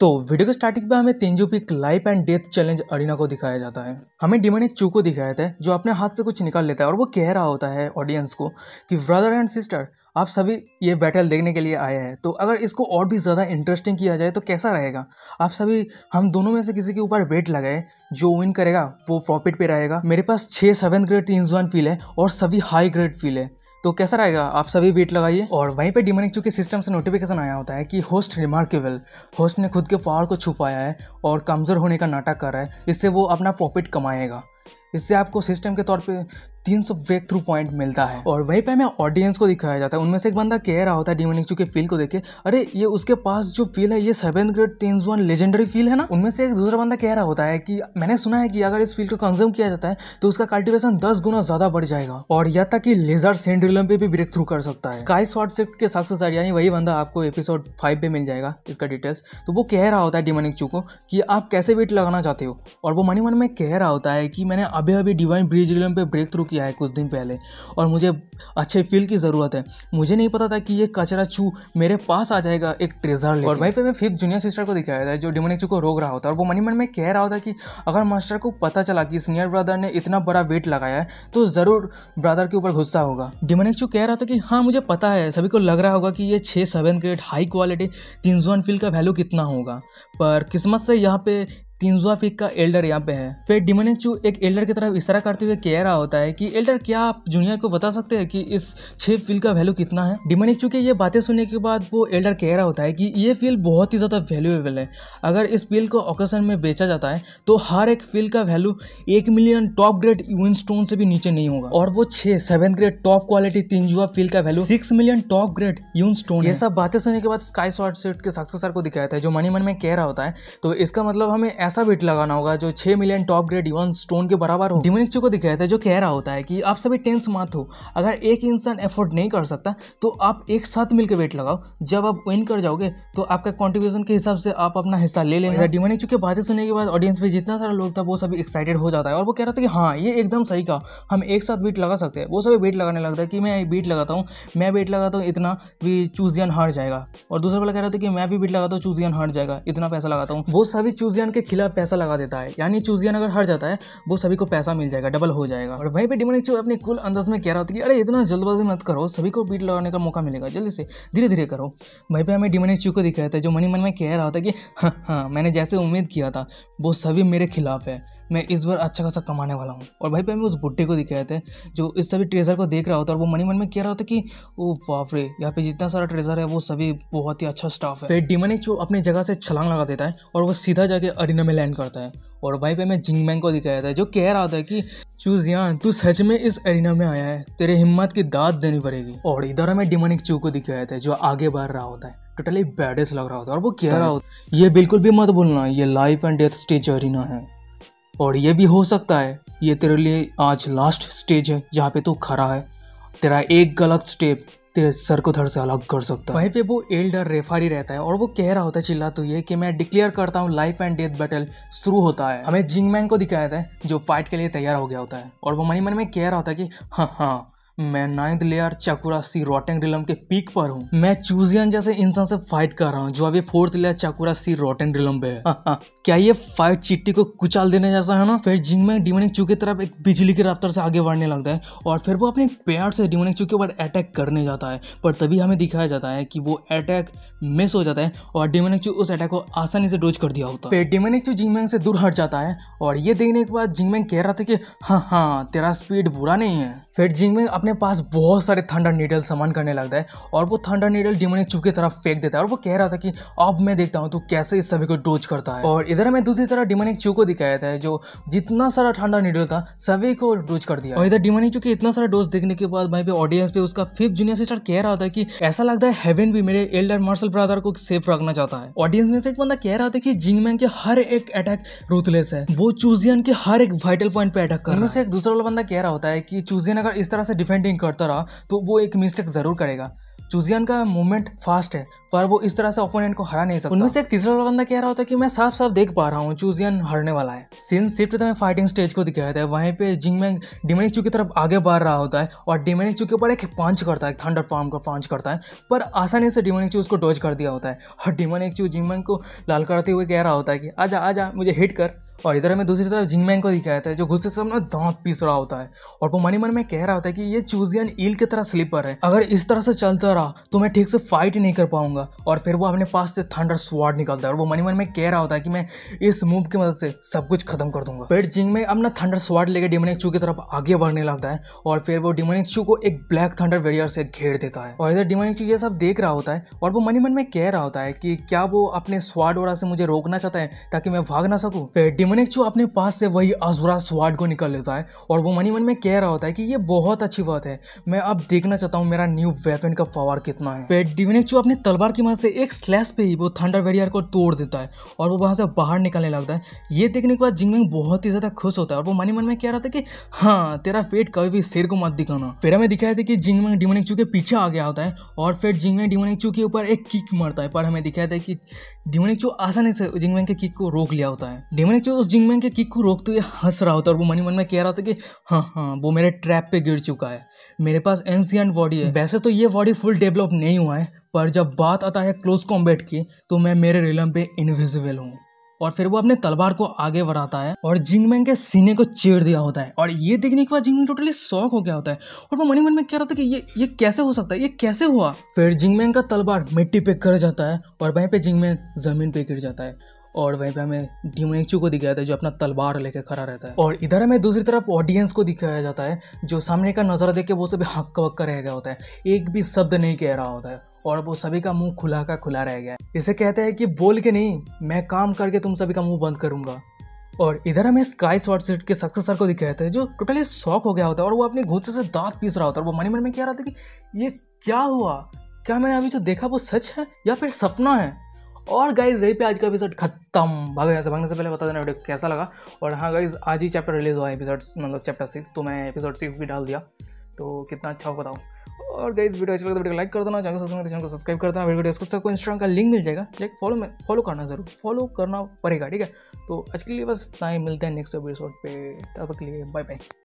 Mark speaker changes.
Speaker 1: तो वीडियो के स्टार्टिंग पे हमें तेंजू peak life and death challenge arena को दिखाया जाता है हमें डिमन एक चू को दिखाया था जो अपने हाथ से कुछ निकाल लेता है और वो कह रहा होता है ऑडियंस को कि ब्रदर एंड सिस्टर आप सभी ये बैटल देखने के लिए आए हैं तो अगर इसको और भी ज़्यादा इंटरेस्टिंग किया जाए तो कैसा रहेगा आप सभी हम दोनों में से किसी के ऊपर वेट लगाए जो विन करेगा वो प्रॉफिट पे रहेगा मेरे पास छः सेवन ग्रेड तीन जुआन फील है और सभी हाई ग्रेड फील है तो कैसा रहेगा आप सभी बीट लगाइए और वहीं पे डिमोनिक चूँकि सिस्टम से नोटिफिकेशन आया होता है कि होस्ट रिमार्केबल होस्ट ने खुद के पावर को छुपाया है और कमज़ोर होने का नाटक कर रहा है इससे वो अपना प्रॉफिट कमाएगा इससे आपको सिस्टम के तौर पे 300 ब्रेक थ्रू पॉइंट मिलता है और वहीं पे हमें ऑडियंस को दिखाया जाता है उनमें से एक बंदा कह रहा होता है एक्चू के फील को देखे अरे ये उसके पास जो फील है ये seven grade tens one legendary feel है ना उनमें से एक दूसरा बंदा कह रहा होता है कि मैंने सुना है कि अगर इस फील को कंज्यूम किया जाता है तो उसका कल्टिवेशन दस गुना ज्यादा बढ़ जाएगा और या तक कि लेजर सेंड्रिलम पे भी ब्रेक थ्रू कर सकता है स्काई शॉर्ट शिफ्ट के साथ यानी वही बंदा आपको एपिसोड फाइव पे मिल जाएगा इसका डिटेल्स तो वो कह रहा होता है एक्चू को कि आप कैसे वेट लगाना चाहते हो और वो मनी मन में कह रहा होता है कि मैंने अभी अभी डिवाइन ब्रिज रिलम पे ब्रेक थ्रू किया है कुछ दिन पहले और मुझे अच्छे फील की ज़रूरत है मुझे नहीं पता था कि ये कचरा चू मेरे पास आ जाएगा एक ट्रेजर और वहीं पे मैं फिफ्थ जूनियर सिस्टर को दिखाया था जो डिमोनिक चू को रोक रहा होता और वो मनी मन में कह रहा होता कि अगर मास्टर को पता चला कि सीनियर ब्रदर ने इतना बड़ा वेट लगाया है तो ज़रूर ब्रदर के ऊपर गुस्सा होगा डिमोनिक चू कह रहा था कि हाँ मुझे पता है सभी को लग रहा होगा कि ये छः सेवन ग्रेड हाई क्वालिटी तीन जोन फील का वैल्यू कितना होगा पर किस्मत से यहाँ पे तिंजुआ पिक का एल्डर यहाँ पे है फिर डिमोनिक चू एक एल्डर की तरफ इशारा करते हुए कह रहा होता है कि एल्डर क्या आप जूनियर को बता सकते हैं कि इस छह फील का वैल्यू कितना है डिमोनिक चू के ये बातें सुनने के बाद वो एल्डर कह रहा होता है कि ये फील बहुत ही ज़्यादा वैल्यूएबल है अगर इस फील को ऑकेशन में बेचा जाता है तो हर एक फील का वैल्यू एक million top grade yuan stone से भी नीचे नहीं होगा और वो छह सेवन ग्रेड टॉप क्वालिटी तिंजुआ फील का value six million top grade yuan stone ये सब बातें सुनने के बाद स्काई शॉर्ट सेट के साक्षर को दिखाया था जो मनी मन में कह रहा होता है तो इसका मतलब हमें ऐसा वेट लगाना होगा जो छह million top grade even stone के बराबर हो डिमिनिक्चू को दिखाया था जो कह रहा होता है कि आप सभी टेंस मत हो अगर एक इंसान एफोर्ड नहीं कर सकता तो आप एक साथ मिलकर वेट लगाओ जब आप विन कर जाओगे तो आपका कॉन्ट्रीब्यूशन के हिसाब से आप अपना हिस्सा ले लेंगे डिमिनिक्चू के बातें सुनने के बाद ऑडियंस में जितना सारा लोग था वो सभी एक्साइटेड हो जाता है और वो कह रहा था कि हाँ ये एकदम सही कहा हम एक साथ बीट लगा सकते हैं वो सभी बीट लगाने लगता है कि मैं बीट लगाता हूँ मैं बीट लगाता हूँ इतना भी चूजियन हार जाएगा और दूसरा वाला कह रहा था कि मैं भी बीट लगाता हूँ चूजियन हार जाएगा इतना पैसा लगाता हूँ वो सभी चूजियन के खिलाफ चूजिया पैसा लगा देता है यानी चूजियन अगर हर जाता है वो सभी को पैसा मिल जाएगा डबल हो जाएगा और वहीं पर डिमन एक्चुअल अपने कुल अंदाज में कह रहा था कि अरे इतना जल्दबाजी मत करो सभी को बीट लगाने का मौका मिलेगा जल्दी से धीरे धीरे करो वहीं पर हमें डिमन एक्चुअल को दिखाया था जो मनी मन में कह रहा था कि हाँ हाँ मैंने जैसे उम्मीद किया था वो सभी मेरे खिलाफ है मैं इस बार अच्छा खासा कमाने वाला हूँ और भाई पे हमें उस बुढ़े को दिखाया था जो इस सभी ट्रेजर को देख रहा होता है और वो मनी मन में कह रहा होता कि ओ बाप यहाँ पे जितना सारा ट्रेजर है वो सभी बहुत ही अच्छा स्टाफ है फिर डिमन एक्चुअल अपनी जगह से छलांग लगा देता है और वो सीधा जाके अरिना में लैंड करता है और वहीं पे मैं जिंगमैन को दिखाया था जो कह रहा था कि चूज यान तू सच में इस एरिना में आया है तेरे हिम्मत की दाद देनी पड़ेगी और इधर हमें डिमोनिक चू को दिखाया था जो आगे बढ़ रहा होता है टोटली बैडेस लग रहा होता है और वो कह रहा होता है ये बिल्कुल भी मत बोलना ये life and death stage arena है और ये भी हो सकता है ये तेरे लिए आज लास्ट स्टेज है जहाँ पे तू खड़ा है तेरा एक गलत स्टेप तेरे सर को धड़ से अलग कर सकता है वहीं पे वो एल्डर रेफारी रहता है और वो कह रहा होता है चिल्लाते हुए कि मैं डिक्लेयर करता हूँ लाइफ एंड डेथ बैटल शुरू होता है हमें जिंगमैन को दिखाया था जो फाइट के लिए तैयार हो गया होता है और वो मनी मन में कह रहा होता है कि हाँ हाँ मैं नाइन्थ लेयर चाकुरा सी रोटेंग रिलम के पीक पर हूँ मैं चूजियन जैसे इंसान से फाइट कर रहा हूँ जो अभी फोर्थ लेयर चाकुरा सी रोटेंग रिलम पे है हा, हा। क्या ये फाइट चिट्टी को कुचाल देने जैसा है ना फिर जिंग में डिमोनिक चू की तरफ एक बिजली की रफ्तार से आगे बढ़ने लगता है और फिर वो अपने पैर से डिमोनिक चू के ऊपर अटैक करने जाता है पर तभी हमें दिखाया जाता है कि वो अटैक मिस हो जाता है और डिमोनिक चू उस अटैक को आसानी से डोज कर दिया होता है फिर डिमोनिक चू जिंगमैंग से दूर हट जाता है और ये देखने के बाद जिंगमैंग कह रहा था कि हाँ हाँ तेरा स्पीड बुरा नहीं है फिर जिंग में अपने पास बहुत सारे थंडर नीडल सामान करने लगता है और वो थंडर नीडल डिमोनिक चू की तरफ फेंक देता है और वो कह रहा था कि अब मैं देखता हूँ तू कैसे इस सभी को डोज करता है और इधर हमें दूसरी तरफ डिमोनिक चू को दिखाया था जो जितना सारा थंडर नीडल था सभी को डोज कर दिया और इधर डिमोनिक चू के इतना सारा डोज देखने के बाद भाई पे ऑडियंस पे उसका फिफ्थ जूनियर सिस्टर कह रहा था कि ऐसा लगता है हेवन भी मेरे एल्डर मार्शल ब्रदर को सेफ रखना चाहता है ऑडियंस में से एक बंदा कह रहा था कि जिंगमैन के हर एक अटैक रूथलेस है वो चूजियन के हर एक वाइटल पॉइंट पे अटैक कर रहा है से एक दूसरा वाला बंदा कह रहा होता है कि चूजियन अगर अगर इस तरह से डिफेंडिंग करता रहा तो वो एक मिस्टेक ज़रूर करेगा चुजियन का मूवमेंट फास्ट है पर वो इस तरह से ओपोनेंट को हरा नहीं सकता उनमें से एक तीसरा बंदा कह रहा होता है कि मैं साफ साफ देख पा रहा हूँ चुजियन हरने वाला है सीन शिफ्ट में फाइटिंग स्टेज को दिखाया था वहीं पे जिंग में डिमेनिक चू की तरफ आगे बढ़ रहा होता है और डिमेनिक चू के ऊपर एक पंच करता है थंडर पाम का पंच करता है पर आसानी से डिमेनिक चू उसको डोज कर दिया होता है और डिमेनिक चू जिंग को लाल करते हुए कह रहा होता है कि आजा आजा मुझे हिट कर और इधर हमें दूसरी तरफ जिंगमैन को दिखाया था जो गुस्से से अपना दांत पीस रहा होता है और वो मनी मन में कह रहा होता है कि ये चूजियन ईल की तरह स्लीपर है अगर इस तरह से चलता रहा तो मैं ठीक से फाइट ही नहीं कर पाऊंगा और फिर वो अपने पास से थंडर स्वाड निकलता है और वो मनी मन में कह रहा होता है कि मैं इस मूव की मदद से सब कुछ खत्म कर दूंगा फिर जिंग में अपना थंडर स्वाड लेकर डिमोनिक चू की तरफ आगे बढ़ने लगता है और फिर वो डिमोनिक चू को एक ब्लैक थंडर वेरियर से घेर देता है और इधर डिमोनिक चू ये सब देख रहा होता है और वो मनी मन में कह रहा होता है कि क्या वो अपने स्वाड ओड़ा से मुझे रोकना चाहता है ताकि मैं भाग ना सकूँ फिर मनीमनेक्चू अपने पास से वही अजुरा स्वाड को निकल लेता है और वो मनी मन में कह रहा होता है कि ये बहुत अच्छी बात है मैं अब देखना चाहता हूँ मेरा न्यू वेपन का पावर कितना है फिर डिमिनेक्चू अपने तलवार की मदद से एक स्लैश पे ही वो थंडर वेरियर को तोड़ देता है और वो वहाँ से बाहर निकलने लगता है ये देखने के बाद जिंगमिंग बहुत ही ज़्यादा खुश होता है और वो मनी मन में कह रहा था कि हाँ तेरा फेट कभी भी शेर को मत दिखाना फिर हमें दिखाया था कि जिंगमिंग डिमोनिक्चू के पीछे आ गया होता है और फिर जिंगमिंग डिमोनिक्चू के ऊपर एक किक मारता है पर हमें दिखाया था कि डिमोनिक्चू आसानी से जिंगमिंग के किक को रोक लिया होता है डिमोनिक्चू उस जिंगमैन के किक को रोकते तो हुए हंस रहा होता और वो मनी मन में कह रहा था कि हाँ हाँ वो मेरे ट्रैप पे गिर चुका है मेरे पास एंशियंट बॉडी है वैसे तो ये बॉडी फुल डेवलप नहीं हुआ है पर जब बात आता है क्लोज कॉम्बैट की तो मैं मेरे रिलम पे इनविजिबल हूँ और फिर वो अपने तलवार को आगे बढ़ाता है और जिंगमैन के सीने को चीर दिया होता है और ये देखने के बाद जिंगमैन टोटली शौक हो गया होता है और वो मनी मन में कह रहा था कि ये ये कैसे हो सकता है ये कैसे हुआ फिर जिंगमैन का तलवार मिट्टी पे गिर जाता है और वहीं पे जिंगमैन जमीन पे गिर जाता है और वहीं पे हमें डिमोनेक्चू को दिखाया जाता है जो अपना तलवार लेके खड़ा रहता है और इधर हमें दूसरी तरफ ऑडियंस को दिखाया जाता है जो सामने का नजर देख के वो सभी हक्का वक्का रह गया होता है एक भी शब्द नहीं कह रहा होता है और वो सभी का मुंह खुला का खुला रह गया है इसे कहते हैं कि बोल के नहीं मैं काम करके तुम सभी का मुंह बंद करूंगा और इधर हमें स्काई शॉर्ट सेट के सक्सेसर को दिखाया था जो टोटली शॉक हो गया होता है और वो अपने घुस्से से दांत पीस रहा होता है वो मनी मन में कह रहा था कि ये क्या हुआ क्या मैंने अभी जो देखा वो सच है या फिर सपना है और गाइज यहीं पे आज का एपिसोड खत्म भागो यहाँ से भागने से पहले बता देना वीडियो कैसा लगा और हाँ गाइज आज ही चैप्टर रिलीज हुआ एपिसोड मतलब चैप्टर सिक्स तो मैंने एपिसोड सिक्स भी डाल दिया तो कितना अच्छा हो बताऊँ और गाइज वीडियो अच्छा लगता तो है वीडियो लाइक कर देना चैनल सब्सक्राइब चैनल को सब्सक्राइब करना वीडियो डिस्क्रिप्शन सबको इंस्टाग्राम का लिंक मिल जाएगा लाइक फॉलो में फॉलो करना जरूर फॉलो करना पड़ेगा ठीक है तो आज के लिए बस टाइम मिलते हैं नेक्स्ट एपिसोड पे तब के लिए बाय बाय